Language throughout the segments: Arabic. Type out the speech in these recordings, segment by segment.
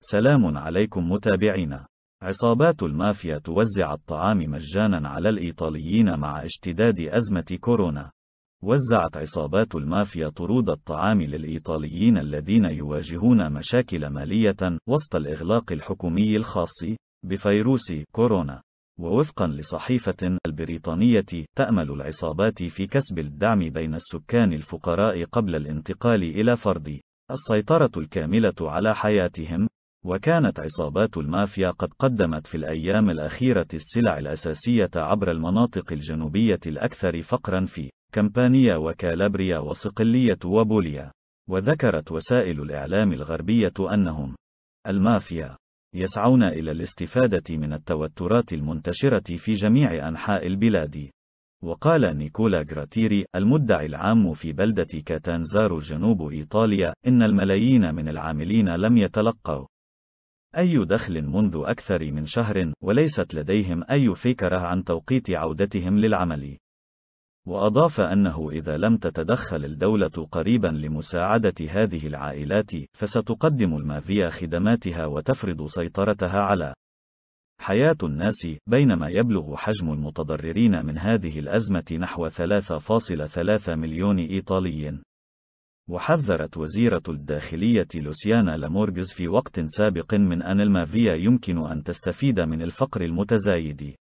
سلام عليكم متابعينا. عصابات المافيا توزع الطعام مجانا على الإيطاليين مع اشتداد أزمة كورونا. وزعت عصابات المافيا طرود الطعام للإيطاليين الذين يواجهون مشاكل مالية وسط الإغلاق الحكومي الخاص بفيروس كورونا. ووفقا لصحيفة البريطانية تأمل العصابات في كسب الدعم بين السكان الفقراء قبل الانتقال إلى فرض السيطرة الكاملة على حياتهم، وكانت عصابات المافيا قد قدمت في الأيام الأخيرة السلع الأساسية عبر المناطق الجنوبية الأكثر فقرًا في كمبانيا وكالابريا وصقلية وبوليا. وذكرت وسائل الإعلام الغربية أنهم المافيا يسعون إلى الاستفادة من التوترات المنتشرة في جميع أنحاء البلاد وقال نيكولا جراتيري المدعي العام في بلدة كاتانزارو جنوب إيطاليا إن الملايين من العاملين لم يتلقوا أي دخل منذ أكثر من شهر وليست لديهم أي فكرة عن توقيت عودتهم للعمل وأضاف أنه إذا لم تتدخل الدولة قريبا لمساعدة هذه العائلات فستقدم المافيا خدماتها وتفرض سيطرتها على حياة الناس بينما يبلغ حجم المتضررين من هذه الأزمة نحو 3.3 مليون إيطالي. وحذرت وزيرة الداخلية لوسيانا لامورغز في وقت سابق من أن المافيا يمكن أن تستفيد من الفقر المتزايد.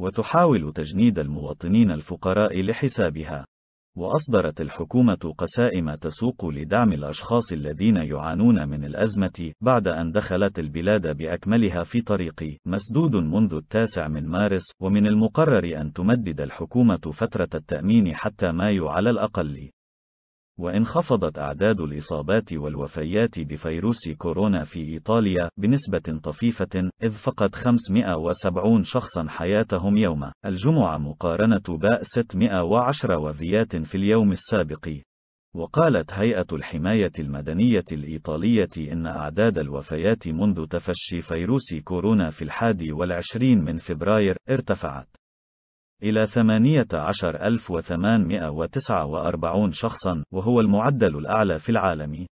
وتحاول تجنيد المواطنين الفقراء لحسابها. وأصدرت الحكومة قسائم تسوق لدعم الأشخاص الذين يعانون من الأزمة بعد أن دخلت البلاد بأكملها في طريق مسدود منذ التاسع من مارس ومن المقرر أن تمدد الحكومة فترة التأمين حتى مايو على الأقل وانخفضت أعداد الإصابات والوفيات بفيروس كورونا في إيطاليا بنسبة طفيفة، إذ فقد 570 شخصا حياتهم يوم الجمعة مقارنة باء 610 وفيات في اليوم السابق. وقالت هيئة الحماية المدنية الإيطالية إن أعداد الوفيات منذ تفشي فيروس كورونا في الحادي والعشرين من فبراير ارتفعت إلى 18849 شخصا وهو المعدل الأعلى في العالم